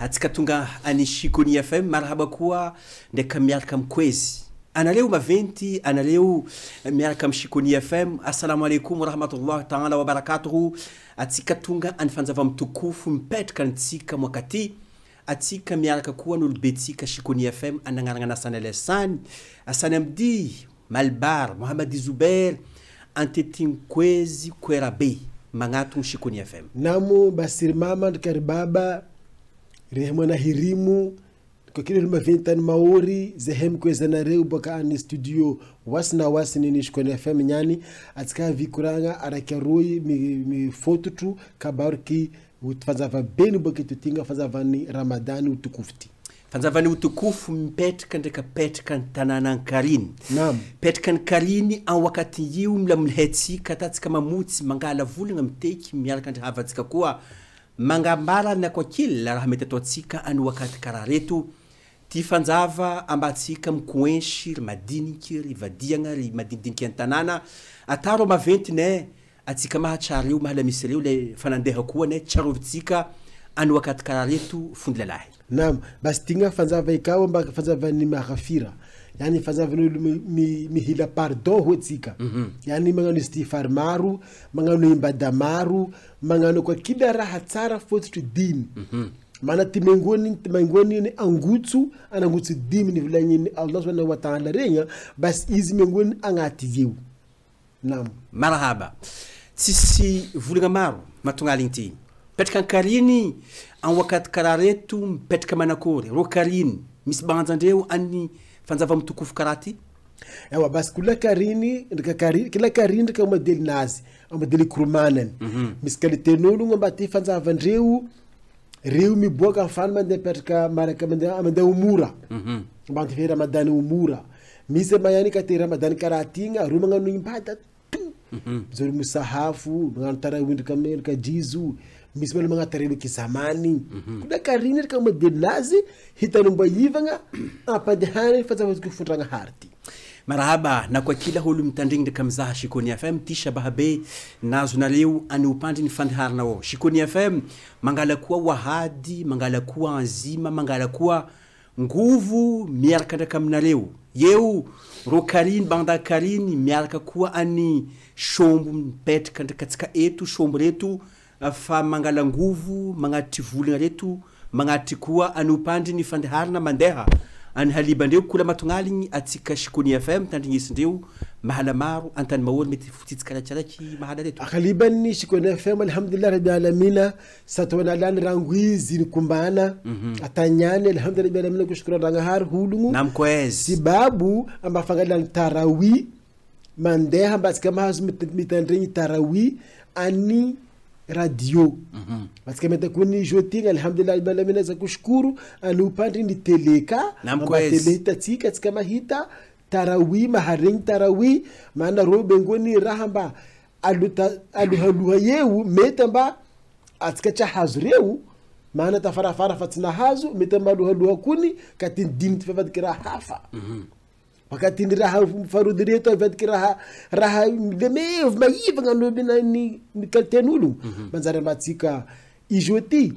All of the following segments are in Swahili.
atsika tonga ani shikoni fm marhaba koa ndeka miaraka mkwezi analeo maventi analeo eh, miaraka mshikoni fm assalamu alaikum warahmatullahi taala wabarakatuhu atsika tonga any fanjava mitukufu mipetraka antsika moakaty atsika miaraka koa n'olobe tsika fm anagnaragna nasany alasany asany amidi malbar mohamadi zuber antetiny koezy koerabe magnatogno shikoni fm namo basiri mama baba rehema na hirimu kokile luma vintani maori zehem kweza reu boka ani studio wasna wasini ni shkone fm nyani atsika vikuranga arakaroi mi, mi foto tu kabarki utfazava beni boka tutinga fazavani ramadani utukufti fanjavany hotokoufo mipetraka ndraika petraka ny tanànankariny petraka ny kariny ao akati io milamilahyntsika atatsika mangala volagna miteky miaraka ndry koa mangambarany ako akilya raha mety ataotsika anyoo akaty karaha reto ty fanjava ambatsika mikoensy ry madiniky ry vadiagna ry madinidiniky an tanàna ataro maventyney atsika mahatsar io mahalamisy reo le fanandeha koaney tsyarovitsika anyo akaty karaha reto fondy lalahy nam mba sy tigna fanjava i kao mba fanjavan'ny mahkafira yani fazavelo mihila pardon hoatsika mhm. yani magnano istifary maro magnano imbada maro magnano koa kila raha tsara fototry dimy mana mhm. ty mangony ty mangony angotso anangotso dimy nivolagniny allah subhanahu wa taala regny basy izy mangony agnaty io nam marahaba tsisy volagna maro matongaligny ty mipetraka ankariny an wakati karaha reto mipetraka manakôry rô kariny misy bagnanjandreo any fanzava amtokofo karahaty ea bask olakariny ndrakaaklakariny ndraka madeli nazy amadelykoromanany mhm. misy kaliten'olono mba ty fanzavandreo reo miboaka fana mandeha piatraka marakamandeha omora mhm. mba tfe ramadany omora misy e maanyka te ramadany karaha tygna reo magnanogy mbada tot zar mhm. mosahafo magnano tarahoindrika aminadraka jizo misy manao agnaty reno igny nakariny ary ka madelo azy hitanymba ivagna ampandihany fahazavatiko fondragnahary ty marahaba nakwa holo mitandrigny ndraiky amizaha shikony fm ty shabahabe nazona leo aniopandriny fandiharinao shikony fm mangala koa wahady mangala koa anzima mangala koa ngovo miaraka ndraiky aminareo eo ro kariny banda kariny miaraka koa any sombo mipetraka ndraiky atsika eto sombo reto famangalangovo magnatry volagna reto magnatry koa anyompandri nyfandeharina mandeha anyhalibandreo kola matognaligny atsika chiconi fm tandrignsindreo mahalamaro an-tany maholy mety ftitsika raikaraiky mahala reto alibany chiconifm alhamdolilahi rabii alamina sataana alany rango izy nykombana mhm. atanany alhamdoaraamina koskordranahary holono sybabo amafanalany taray mandeha mba atsika mahazo mitandregny taray radio mm-hmm. vasika meta kuni joting alhamdulillahi balamina za kushukuru ani upande ni teleka amatele hitatsika tsika mahita tarawi mahareny tarawi maana ro bengoni raha mba aluhaluha yeu meta mba atsika tsa hazo reu maana tafarafara fa tsina hazo meta mba aluhaluha kuni ka tindiny ty vavadikiraha hafa mm-hmm wakati ni raha farudireto avatiki raha raha lemevo maivagna nomenany kaliten'olo mhm. manjary amatsika izy ty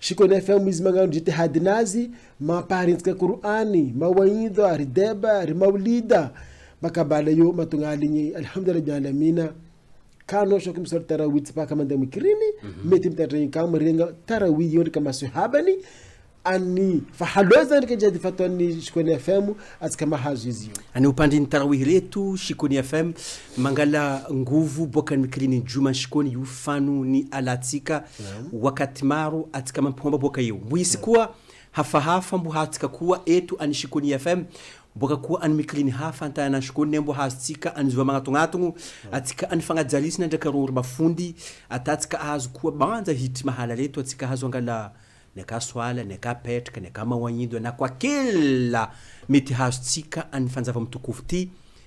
chicone fm izy magnano jitihady nazy mampaharentsika qur'any mawaidha ary deba ary maolida makabala yo matongaligny alhamdulillahi alamina kano shoki misol tsy paka mandeha mikiriny mety mitandregny kamo miregna tarawih yo masohabany any fahaleo zany kenjady fataon'ny shikony fm atsika mahazo izy io any hompandriny tarawih reto shikony fm mangala nguvu boka ny mikiriny juma shikoni io fano ny alatsika wakati maro atsika mampihomba boka io mbo isy koa hafahafa mbo hatsika koa eto any shikoni fm boka koa any mikiriny hafa an-tanana shikony mbo hazotsika anyzova magnatognatogno atsika any fagnajalisina ndraiky rory mafondy atatsika ahazo koa banja hitry mahala reto atsika ahazo angala ne ka swala ne ka petka ne ka mawanyidwe na kwa ty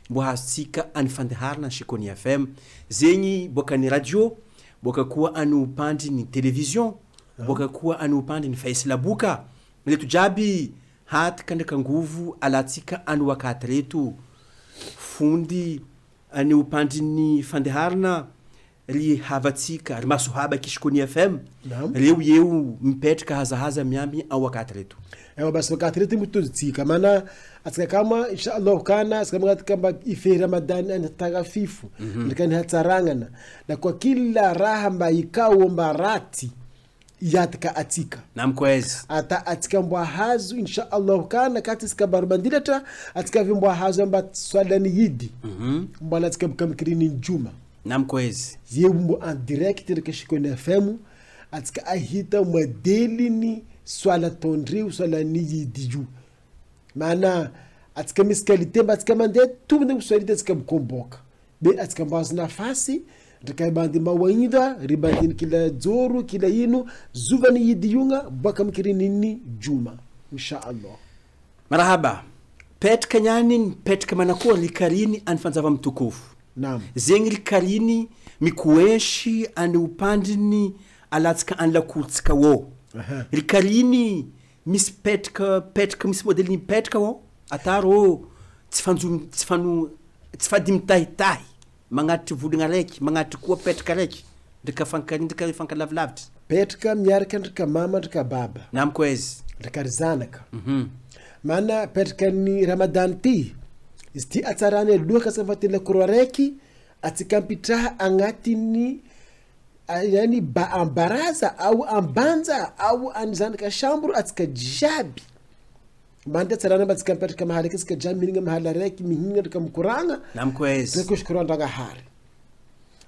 mbo hasitsika anifandeharina ny chikoni fm zegny boka ny radio boka koa anopandy ny televizion boka koa anopandy ny faislaboka reto jiaby hataka ndraika angovo alatsika anoakaty reto fondy aniopandy ny fandeharina ali havatsika ary masohaba kishkony fm leo eo mipetraka hazahaza miamby ao akatreto eo basi akatreto mitozitsika mana atsika kama inshallah kana atsika mangati kamba ife ramadani fifo ndraka ny mhm. nihatsaranana na kwa kila raha mba ikao mba raty rati atsika atika namkwezi ata atika mbwa hazu insha allah kana kati sika barubandileta atika vimbwa hazu amba swadani yidi mm -hmm. mbwana atika mkamkirini njuma namkwezi ziyebumo en direct rikashikoni fm atsika ahita mwadelini swala tondriu swala niyidiju maana atsika misy kalite mba atsika mandeha tombony mswalite atsika mikomboka be atsika mbazo nafasi ndraiky bandy mawaida ry bandiny kila joro kila ino zovany yidiogna boaka amikirininy joma insha marahaba petraka nyany mipetraka manakoa ry any fanjava mitukufu zegny ri kariny mikoenchy aneopandriny alatsaka any lakoritsika oao ri kariny misy petraka petraka misy modeliypetraka oao atarô tsy fanjo sy fano tsy faadi mitahitahy manatry volagna araiky manatry koa petraka raiky ndraka afankari ndrakafankalavilavitry petraka miaraka ndraka mama ndraka baba namkoa iz ndraika ry zanaka mhm. mana petrakany ramadany ty sti atsarane dua kasafatile kurwareki atsikampitaha angatini yani ba ambaraza au ambanza au anizani kashamburu atsikajabi mande tsarane batsikampeta kamahali kisikajami mininga mahala reki mihinga tukamkuranga namkwezi tekushukuru ndaga hari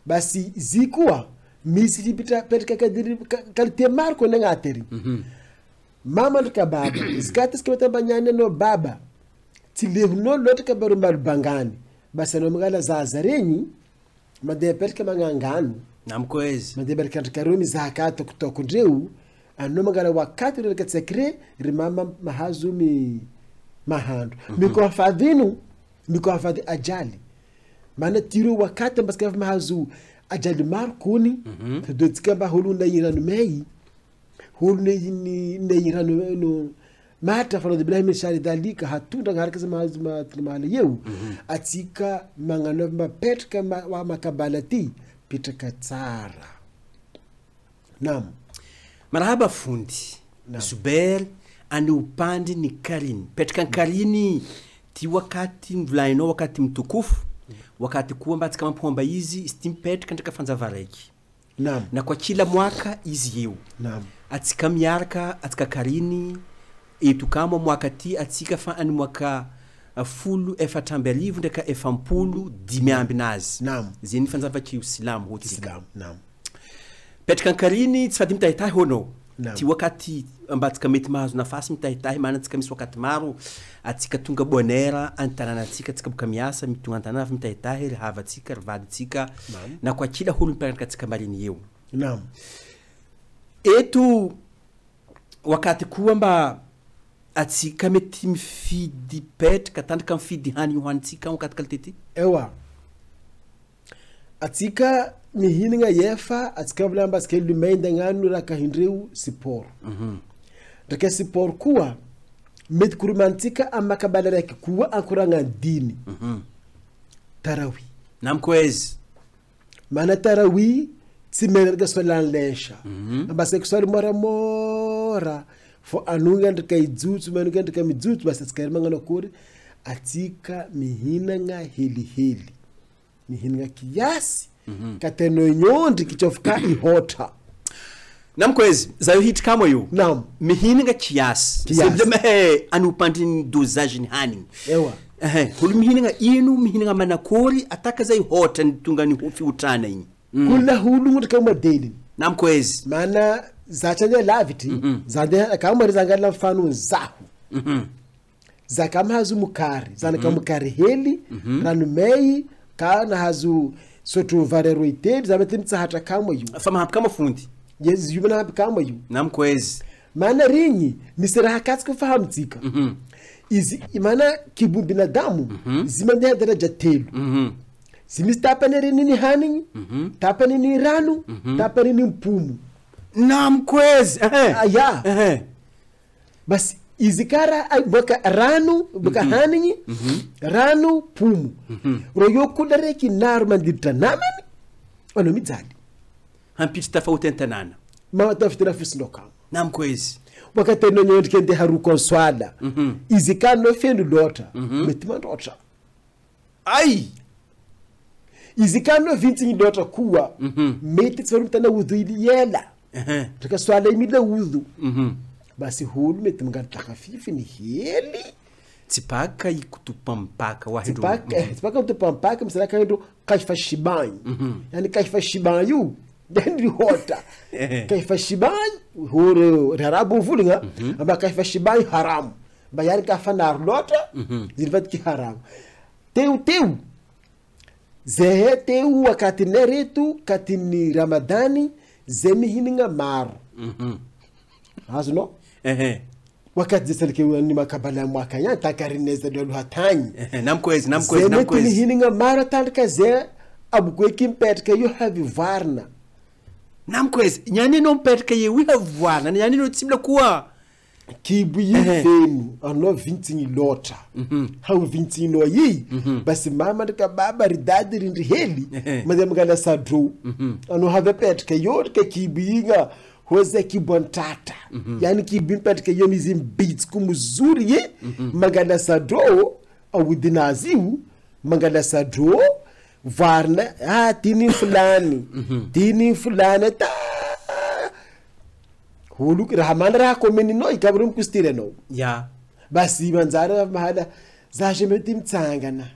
basi zikuwa misiri pita petika kadiri kalite marko nengateri mm -hmm. mama ndika baba zikati sikimeta banyane no baba tilehuno lote kabaru malu bangani basana mgala za zarenyi madeperke mangangani namkwezi madeperke karumi za hakato kutoku ndreu ano ah, mgala wakati ririka tsekre rimama mahazumi mahandu mm -hmm. mikoafadhinu mikoafadhi ajali maana tiro wakati ambasikava mahazu ajali maru kuni mm -hmm. todotsikamba hulu nayiranu meyi hulu nayiranu mata fano dibila himi shari dhalika hatunda ngarika zima zima tulimale yeu mm -hmm. atika mangano ma ma, wa makabalati pitaka tsara nam marhaba fundi Naam. zuber ani upande ni karini petrika karini ti wakati mvulainao wakati mtukufu mm. wakati kuwa mbatsika mampomba izi izy ti mipetrika ndraika fanjava raiky na kwa kila mwaka izy eo atsika miaraka atsika kariny e tukamo mwaka ti atsika fa any mwaka folo efatamby alivo ndraika efampolo dimy amby nazy zegny fanjavaky isilamo ho tsika petraka ankariny tsy fady mitahitahy honao ty wakati ambatsika mety mahazo nafasy mitahitahy manantsika misy wakati maro atsika tonga bonera antananatsika atsika boka miasa mitonga an-tanana avy mitahitahy ry havatsika na koa kila holo mpiaraka atsika mariny eo eto wakati koa mba atsika mety mifidy petraka tandrika mifidy hany hohanintsika okatikala tety eoa atsika mihinagna efa atsika mivolamba atsika lumainda agnano raha kahindreo sport mm sport koa mety koromantsika amakabala raiky koa ankoragna diny mm namiko tarawi namkoezy mana tarawi tsy miainaraka soalanlesha mm -hmm. ambasaiko soary moramora fo anung'ende ka ijuchu manung'ende ka mijuchu basi tsikaerimang'ana kore atsika mihinang'a heliheli mihinang'a kiasi mm -hmm. kateno nyondi kichofuka ihota namkwezi zayo hiti kamo yo nam mihininga kiasi sebdema he anupandini dosage ni hani ewa ehe mm. hulu mihininga inu mihininga manakori ataka zai hota nitungani hofi utana ini mm. kula hulu ngutakama daily namkwezi mana zacanye laviti mm -hmm. zande kamurizangala mfano zahu mm -hmm. zakamahazu mukari zanaka mm -hmm. mukari heli mm -hmm. ranumei kana hazu sotu varero iteli zametinitsa hata kamwe yu fama hapu kama fundi yes yumana hapu kamwe yu namkwezi maana rinyi misiraha hakatsi kufahamtsika mm -hmm. izi imana kibu binadamu mm -hmm. zimandeha daraja jatelu mm -hmm. zimistapane rinini haninyi mm -hmm. tapane ranu mm -hmm. tapane ni mpumu namkwezi ah, ya basi izikara baka ranu baka mm -hmm. hanini mm -hmm. ranu pumu mm -hmm. royokulareki narumandirta namani wanomizadi hampiti tafautentanana matafitira fisindokam namkwezi wakati nonyondikende harukonswada mm -hmm. izikano fendu dota mm -hmm. metima dota ai izikano vintinyi dota kuwa mm -hmm. metitsvarumtana wudhuili yela swala imilila wudhu mhm. basi hulu metimngani takafifi ni heli tsipaka ikutupa mpaka watsipaka eh, mhm. utupa mpaka msana kaendo kaifa shibanyi mhm. yani kaifa shibanyu ndendihota kaifa shibanyi huru rarabu vulinga amba kaifa shibanyi haramu mba yani kafa narlota zilivatiki haramu teu teu zehe teu wakati neretu katini ramadani zemi hininga maro mm -hmm. azino ehe wakati zisalike wani makabala ya mwaka ya takari neza dolu hatanyi ehe namkwezi namkwezi namkwezi zemi hininga maru tandika ze abukwe kimpetka yo havi varna namkwezi nyani no mpetka ye wi havi varna nyani no tsimla kuwa kibuyifeni ano vintsinyi lota hau vintsinyi no yi basi mama ndika baba ridadi dadi rindi heli mademkana sadro ano mm-hmm. have pet ke yot ke kibuyinga hoze kibontata mm-hmm. yani kibimpet ke yomizim beats kumuzuri ye mm-hmm. magana sadro awudinaziu magana sadro varna ah tini fulani tini fulani ta huluk rahman raha komenino ikaburi mkustireno ya basiba nzara mahala zaje miti mtsangana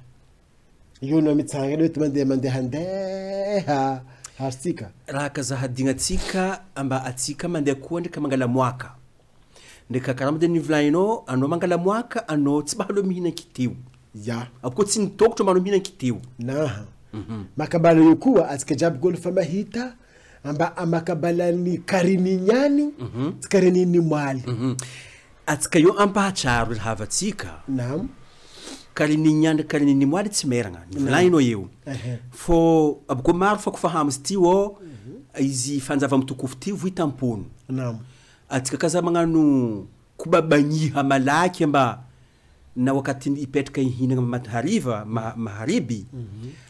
yuno mitsangana wetu mande mande handeha harsika raka za hadinga tsika amba atsika mandeha mande kuonde mangala mwaka ndeka karamde ni vlaino ano mangala mwaka ano tsibalo mina kitiu ya apko tsin tokto malo mina kitiu naha mm -hmm. makabalo yokuwa atsika jab mahita amba amakabalani karininyani mm -hmm. tikarenini mwali mm -hmm. atsikayo ampahacharo ilhavatsika naam kalininyani kalinini mwali tsimeranga nivulaino yeu fo abuko maro fo kufahamu stiwo mhm. izy fanjava mitukufu ty vuitampunu naam atsika kaza magnano kobabagniha malaky mba na wakati ipetraka ihinagna mahariva ma, mahariby mm -hmm.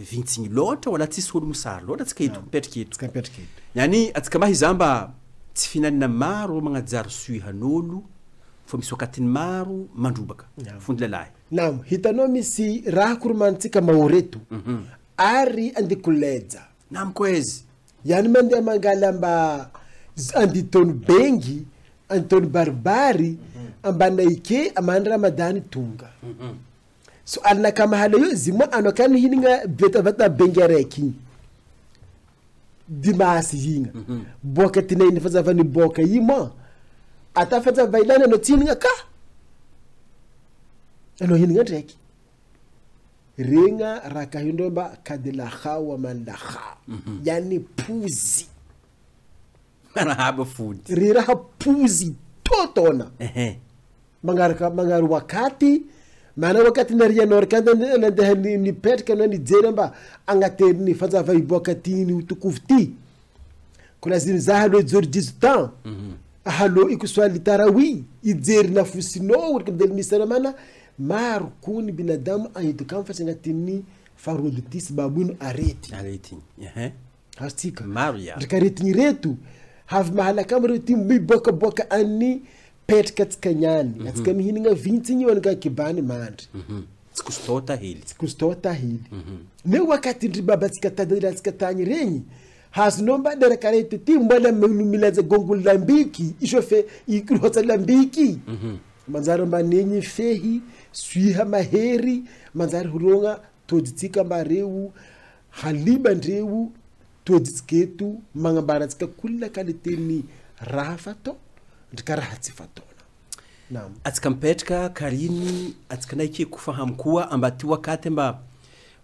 vignitsigny loatra la tsisy olo mosary lotra atsika etomiptraka eto mitraka et iany atsika maha za mba tsy fihinanina maro magnajary suihan'olo fa misy akatin'ny maro mandrobaka fondylalay namo hitanao misy rahakoromanotsika mao reto mhm. ary andekoleja nam ko izy iany mandeha mangala ambaz anditony bangy anditony baribary mhm. ambanaike amany ramadany tonga mhm. so alinakamahala yo zimwe ano kandi nga beta bata bengereki dimasi yinga mm -hmm. boka tine ni faza vani boka yima ata faza vailana no nga ka ano hininga treki renga rakahindoba kadilaha wa mandaha mm -hmm. yani puzi anahaba food riraha puzi totona uh -huh. mangaru wakati mananatiny arianorka nandeha nipetraka nnjery mba anatinny fanzava iboaka tyntokovo ty kolazany za aloa ijor drizo tam mhm. halo ikosoilytarawi ijery nafosinoo rky delmisanamana maro ko ny binadamo aidoka mo fatsy anati'ny farolo ty sbaboino aretydraka aretiny reto havy mahalaka amo retybo iboakaboaka any pet katika nyani mm -hmm. katika mihininga vinti nyiwanika kibani mandri mm -hmm. sikustota hili sikustota hili mm -hmm. ne wakati ndi baba sikatadira sikatanyi renyi hasinomba derakarete timbwala milaze gongulila mbiki ishofe ikilihotsalila mbiki mm -hmm. manzari manenyi fehi swiha maheri manzari hulonga toditsika mbarewu haliba ndrewu toditsiketu mangambara tsika kulila kaleteni rafa to ndikarahatsi fatona Naam. Atsikampechka karini atsikanaikie kufahamu kuwa ambati wakati mba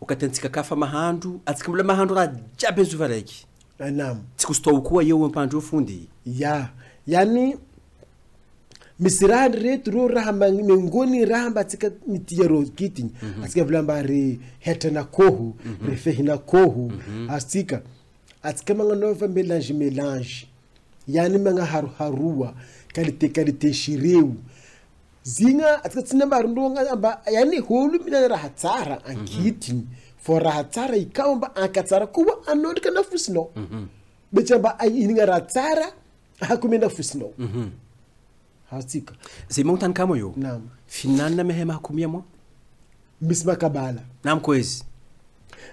ukatantsika kafa mahandu atsikamula mahandu ra jabe zuvaraiki. Eh, naam. Tsikustoa kuwa yewe mpandu ufundi. Ya. Yani misirani retu ro rahamba miongoni rahamba tsika mitiyaro kiti mm -hmm. atsika vilamba ri hete kohu mm -hmm. ri fehina kohu mm -hmm. atsika atsika manga nova melange melange yani manga haru, haruwa kalite kalite shireu zinga atika tsina atikatsina barundonga amba yani holu mina rahatsara mhm. angiti mm -hmm. for rahatsara ikamba akatsara kuwa anondika na fusino mm -hmm. bechamba ininga ratsara akumenda fusino mm -hmm. hatsika se montan kamo yo nam finanna mehema kumia mo bisma kabala nam kwezi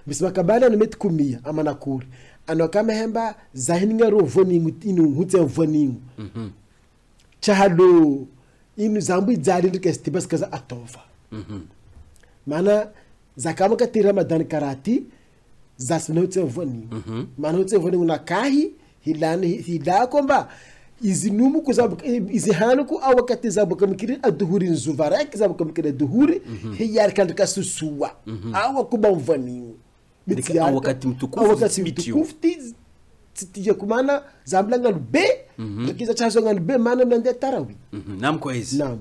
bisma kabala no kumia ama nakuri ano kamehemba zahininga ro voningu tinu hutse voningu mm -hmm chahado inu zambu idzariri kesti bas kaza atova mana mhm. zakama katira ramadan karati zasina utsevoni mm -hmm. mana utsevoni una kahi hilani hila komba izi numu kuzabuka izi hanu ku kati zabu kamikiri aduhuri nzuvara ek zabuka kamikiri aduhuri mm -hmm. hiyar kandika susuwa mhm. awa kuba mvani awakati mtukufu awakati mtukufu tijya ku mana zambla nka lube tukiza mhm. cyazo nka lube mana mnande tarawi mhm. nam kwezi nam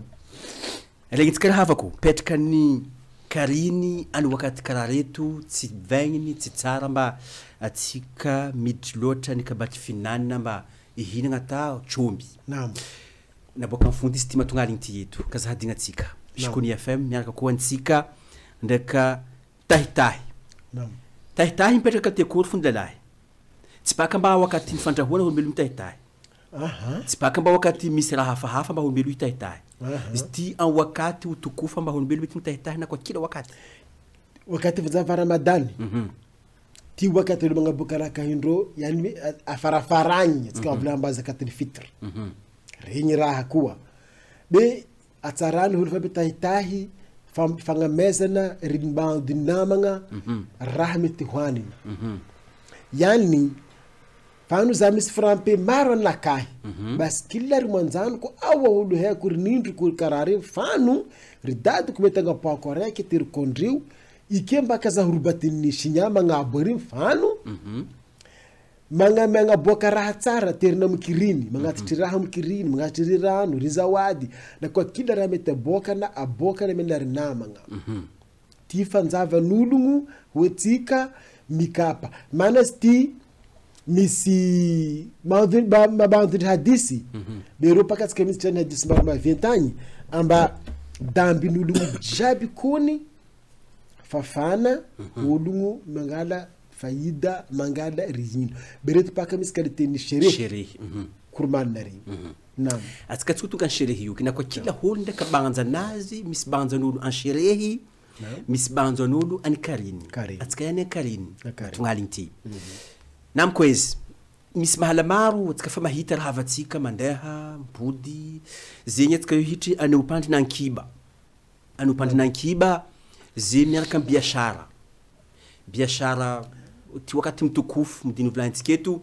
elegitikara havako petka ni karini ani wakati kararetu tsivaigny tsitsara mba atsika miditry loatra ny kabaty fihinanina mba ihinagna ta tsyomby nam naboaka mifondisy ty matongaligny ty eto ka zahadinatsika shikoni fm miaraka koa antsika ndraika tahitahy tahitahy mipetraka tekory fondalalahy tsipaka mba wakati mfandrahoana olombelo mitahitahy tsy mba wakati misy raha hafahafa mba olombelo hitahitahy izy ty en wakati hotokofa mba olombelo mety mitahitahy nako akila wakati wakati fizava ramadany mhm. ty wakati olo magnaboaka mhm. mhm. raha kahindreo yani hoe afarafaragny atsika avolamba fitre regny raha koa de atsarany olo fampitahitahy fagnamezana rimbandinamagna raha mety hoaniny yani fano za misy frampé maro anakahy mm ry manjano ao olo haiko ry nindry karaha regny fano ry dadiko mety agnapahako araiky ty ry ike mbaka zaho ro sinya magnabo regny fano mhm. magname agnaboaka raha tsara terina amikiriny magnatitry mhm. raha amikiriny magnatitry ry rano ry zawady na koa kila raha mety aboaka na aboaka na amina namagna mhm. ty fanjavan'ologno hoetsika mikapa manazy ty misi misy mahandry hadisy bereo pakatsika misi chana hadisi mbaka mhm. maventagny amba dambi dambin'ologno jabi kuni fafana ologno mhm. mangala fahida mangala rihino bereto paka mihitsy kaliten'ny sherehe koromanina regny nam Atika tsiko tonga ansherehe ioky na kwa kila honda banza nazi, misi nulu ndraiky bagnanjanazy misy bagnanjan'olo ansherehy misy bagnanjan'olo any kariny atsika ihany Tungalinti. Mm-hmm namkwezi misy mahalamaro atsika fa mahita raha avantsika mandeha mipody zegny atsika io hitry aneompandrina ankiba aneompandrina ankiba zegny miaraka biashara biashara ty wakati mitokofo midiny volantsika eto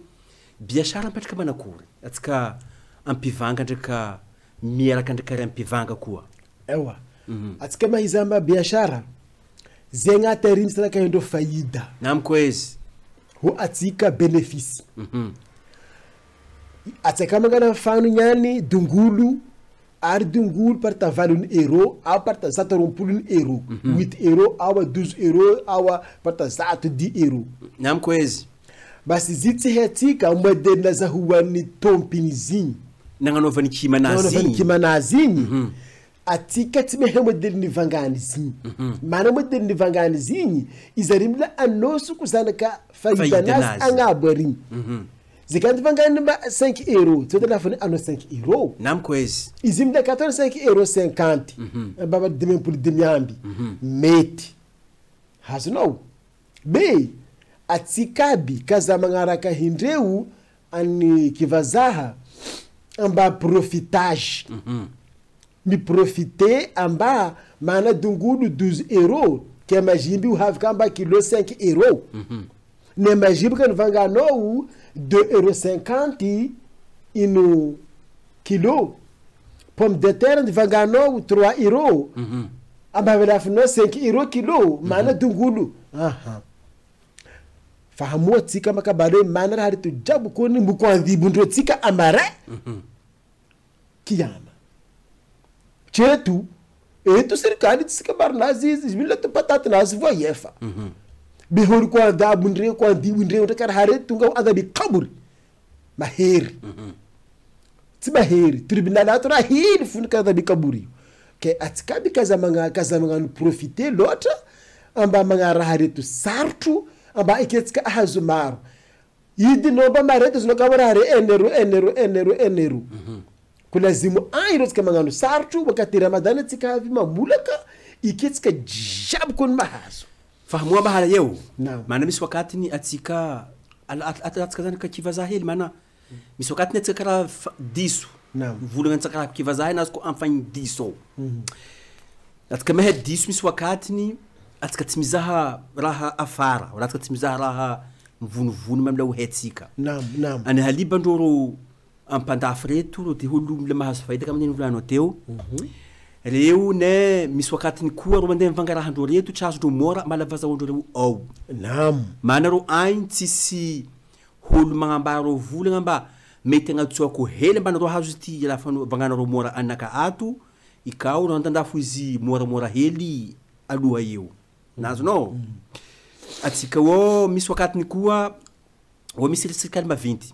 biashara ampatraka manakory atsika ampivanga ndraika miaraka ndraika ray ampivanga koa ewa mm -hmm. atsika biashara zegny ateriny sanakaindreo faida namiko izy ho a tsika benefisi mm -hmm. fano niany dongolo ary dongolo parta valony euro ao parta zato rompolony euro mhm. huit euro ao a douze euro ao a parta zato dix euro nyamiko izy basy izy tsy haitsika modelina zahoan'ny tompiny zigny nagnanaovany kimanazy igny mhm. ata tsy meha modeli nivangany ziny manamodeli nivangany zyigny izare mla anao soko zanaka faia anazy agnabo ariny ze kvangan mba c euro tyy an c euro izy mla4 ero 0 baadiiampolo dimiamby mety hazonao be atsika aby ka za magnaraka hindreo any kivazaha ambaprofitage mhm. mi profite amba mana dungulu 12 euro ke majimbi uhavukamba kilo 5 euro mm -hmm. ne majimbi kanuvanganowu 2 euro 50 inu kilo pomme de terre ndivanganowu 3 euro mm -hmm. fino 5 euro kilo mm mhm. -hmm. maana dungudu aha ah. fahamua haritu makabalo maana rahari tujabu koni mukuandhibu ndo tsika amare mm -hmm. kiyana chetu etu serikali tisikabar nazizi zimilatu patata nazivwa yefa mm -hmm. bihori kwa adhabu ndire kwa adhibu ndire utakar hare tunga adhabi kaburi maheri mm -hmm. tibaheri tribunal atora hiri funika adhabi kaburi ke atikabi kaza manga kaza manga profiter l'autre amba manga rahare tu sartu amba iketika ahazu maro yidi nomba maretu zinokabara hare eneru eneru eneru eneru mm -hmm. ooaaanatskaoae tskaabkonyazaoahalaaomana misy akatny atsika atska zanykakivazahahely manamisy akany atika karahaisoivolantaaisosahaiso misy akatny mhm. atsika tsy mizahaahafaaka tsy mizahaaha mivonivony mala hay tsikaany halibandreo rô retoszoraalaaaandrreay mhm. tsisy holo magnambaro volagna mba mety agnatsako hely abanaro azo zty raha aaanaromora anaka ato ikao tandafo izy môramora hely aloha eoazomisy mhm. akaty koa misy risikaly ma vinty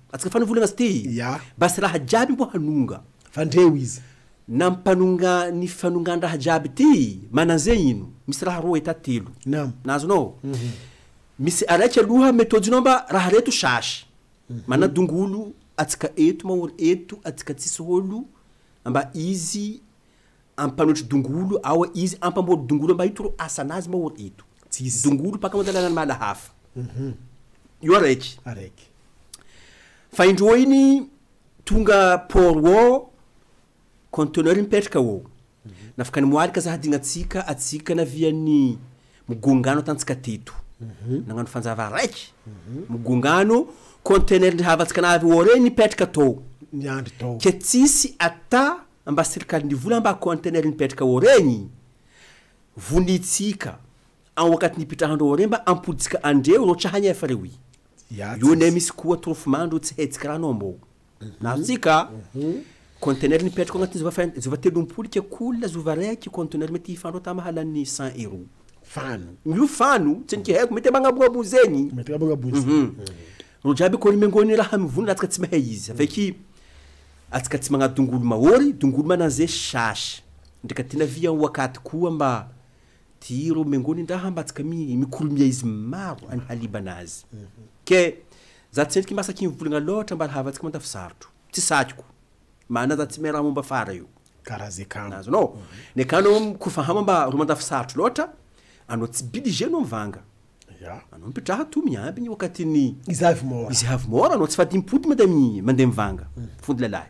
oaaazno misy raha ro etatelonazooheto mana dongolo atsika eto maory eto atsika tsisy olo amba izy ampanoatry dongolo aoa izy ampamoly dongolo amba ito ro asanazy maory etotsyisy dongolo akalanay malahafaoaraiky mhm. fa indre iny tongaport acontener mietraka anafaka y alka zainatsika atsika navian'y igogano tatska eto ao aioenereyraka e tisy aa mbasialambaconteneriraka aeny onitsika aatniitrahandr reny mba ampoitsika andreo r yunemi sikuwa turufumandutse hetse karanombo natsika mhm. mhm. conteneri ni petro ngati zuva fan zuva tedum pulike kula zuva reki conteneri meti fano tama halani 100 euro fano nyu fano tsinki heku mete banga bwa buzenyi mete banga buzenyi mm -hmm. rujabi ko limengonera hamvuna tskatsima heyiza mhm. feki atskatsima ngatunguluma wori tunguluma naze shash ndikatina via wakati kuamba tiro mengoni ndahamba tskami mikulumya izimaro anhalibanazi mm -hmm. ke za tsyeriky masaki ivolana loatra mbaa hava sika madafisarotro tsy saoko mana za tsy marahamomba fara io fhba madafiarotro loaa anao tsy biligenao mivanga anao mipitraha tomiaby gny akatny zy aymôrana sy faimioty amandeh mivanga mhm. fdylalayya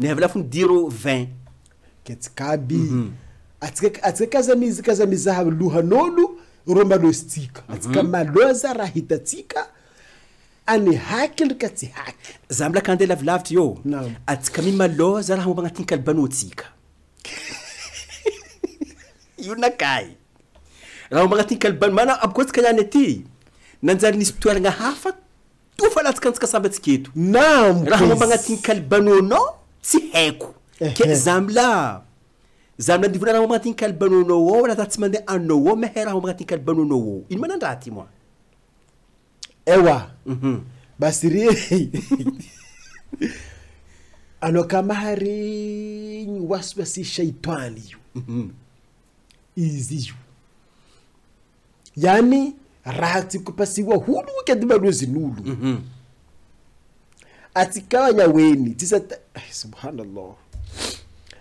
nehavlafony diro in ke tsikaby atskatsika mhm. kazamizy kaza mizaha lohan'ôlo rô malozitsika mhm. atskaaoza ahik ha ndraka t h za lakande lavilavitry atsika mimaloza raha moma agnatiny kalbanatsikahnanaksa e? y nanjarinizyptoragna hafa tofalatsikaka sabasik etonan tsy haiko eh, ke eh. za mila za mila ndivolanao agnatin'ny kalbanonao ao raha za tsy mandeha anao ao mahay raha agnatin'ny kalbanonao ao ino manan-draha ty moa ewa mhm. basirie anao ka mahary ny wasiwasy shaitani io mhm. izy io yani raha tsy kopasiwa holo ka dy weni tisa eh, subhanallah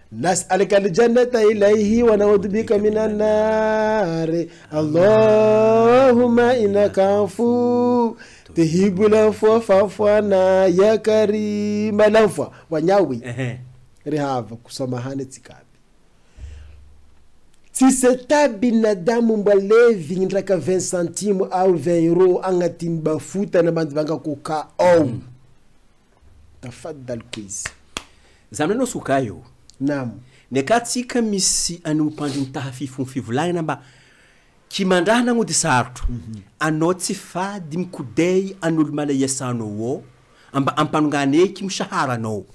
نسألك الجنة إليه ونعوذ بك من النار اللهم إنك عفو تهيب العفو فاعف عنا يا كريم العفو wanyawi rihava kusamahani tikabi tiseta binadamu mbalevi ndraka 20 centimes au 20 euro angatin bafuta na bandu vangakoka ao mm. zah mianao soka eonam ny aka tsika misy anyompandrony tahafifofivolanina mba kimandraha nagnody saotro mhm. anao tsy fady mikoday an'olo mala iasanao ao amba ampanongany eky ah? misahara anao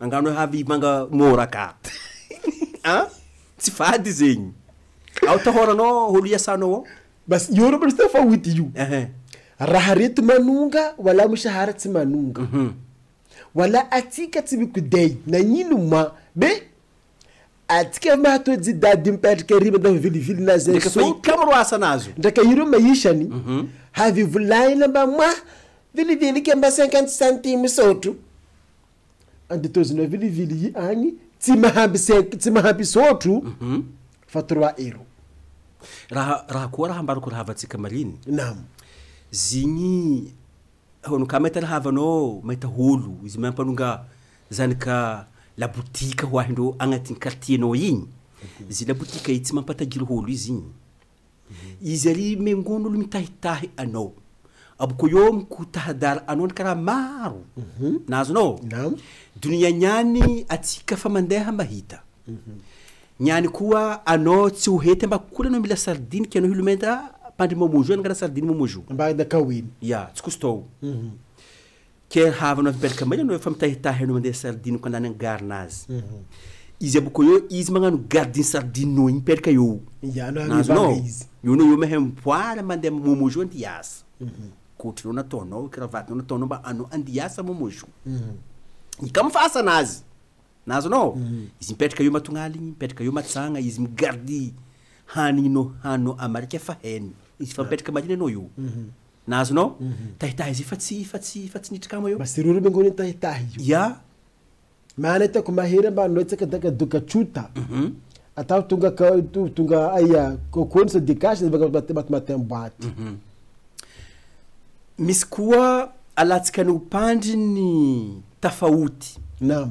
angan avyvanga moraa tsy fay zegnyaoôalo iao ayhaeanogaalamiahaatsy anonga mhm. wala a tika ti bikudei na nyini mwa be atika ma to di dadim perke riba dan vili vili na ze so kamro asanazo ndaka yiro ma yishani mm -hmm. havi vulai na ba mwa vili vili ke mba 50 centime sotu ande tozi na vili vili yi anyi ti mahabi sotu mm -hmm. fa 3 euro raha raha ko raha mbar ko raha vatsika malini naam zinyi hono ka mahita raha havanao mahita olo izy mampanonga zany ka labotika ho ahindreo agnatin'ny kartienao igny mhm. zay labotika i tsy mampatagiry olo izy igny mhm. izy ary mengon'olo mitahitahy anao aboko eo mikotahadara anao ny karaha maro mhm. nazonao dunia nyany atsika fa mandeha mahita nyany koa anao tsy ho hety mila sardinika anao hilomenta pandi momuju e ngara sardine momuju mbaga da kawin ya tskustow mhm. ke hava no belka manya no e fam tahi tahi no mende sardine ko nanen garnaz mhm. ize buko yo iz manganu gardin sardine no imperka yo ya no ha no yo no yo mehem poara mande momuju anti yas mhm. kutro na tono cravate no tono ba ano anti yas momuju e kam nazi nazo no izi imperka yo matungali imperka yo matsanga izi mgardi hanino hano amarike faheni y fa mipetraka malina anao io mhm. naazonao mhm. tahitahy zay fa tsyfayfa tsy nitrika mo io asyroro mingon tahitahy io ia manaitako mahery ambanao itsyka daka doka tsota mhm. atao tonga ktonga aya kakoa ny sade kasyvakmatymatyamboaty misy koa alatsika nyompandry ny tafaoty nam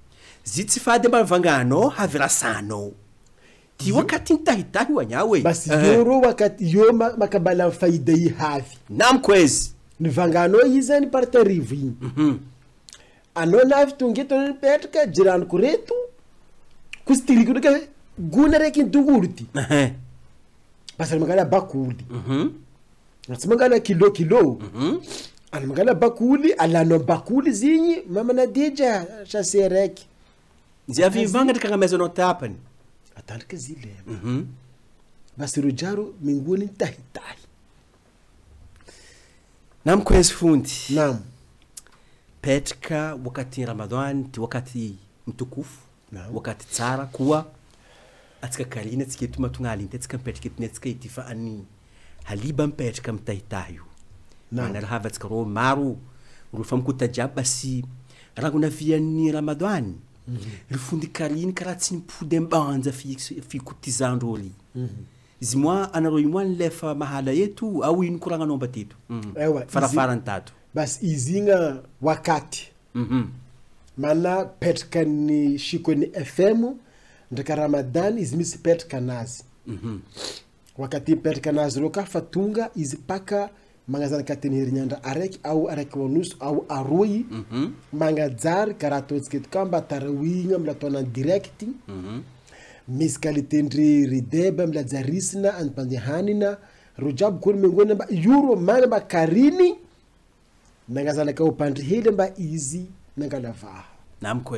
zitsifade mavangano sano. ti wakati nitahitahi wanyawe basi uh eh. -huh. yoro wakati yoma makabala faida yi havi nam kwezi Nivangano vangano yiza ni partarivu yi mm -hmm. ano hafi tungeto ni petrika jirani kuretu Kustili kutuka guna reki ndugurti uh -huh. basi mangala bakuli mm -hmm. nasi mangala kilo kilo mm -hmm. ana mangala bakuli alano bakuli zinyi mama na deja shasereki raka akatyramany ty oakaty mitokofo akaty tsara oatskaantsika eto mahatoa alintytsika mipetraka etinytsika ety faa'ny haliba mipetraka mtahitahy io narahavtsikar maro ro famikota jiaby basy rangonavian'ny ramadoany lufundikariiny mm-hmm. karaha tsy nipodembanja fikotizandroly izy moa mm-hmm. anareo io moa lefa mahala eto ao ino koragnanao mba teto mm-hmm. eh, farafarany tato bas izy igny wakaty mana petraka ny chikony fm ndraka ramadany izy misy petraka anazy wakati petraka anazy reo ka fa tonga izy paka maazharaaakyaaakyaoaaaykaaha mhm. ataotsika eto k mhm. mba aagn ala taay iretisykaletendre rideb amla jaisina anmpandehanina ro jiabo koy ngo mba io romana mba kay manazanakaopandri hely mba izyanalavaedkaonask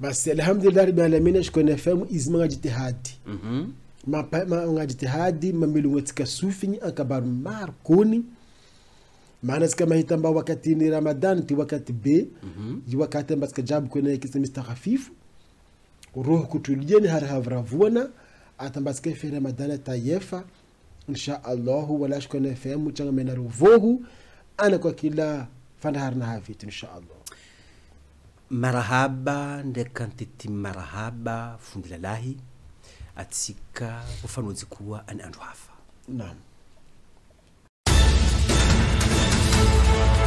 basi alhamdulillah rabbil alamin ashkone fm izima nga jitihadi mm -hmm. ma nga jitihadi mamilungwe tsika sufinyi ankabaru mar kuni maana tsika mahita mba wakati ni ramadan ti wakati be mm -hmm. wakati mba tsika jabu kwene ikisa mistakhafifu roho kutulijeni hari havravuna atamba tsika fe ramadan tayefa insha allah wala ashkone fm changa mena ruvohu ana kwa kila fanda harna havitu insha allah marahaba ndraiky antety marahaba fondilalahy atsika hofanojikoa any andro hafa nam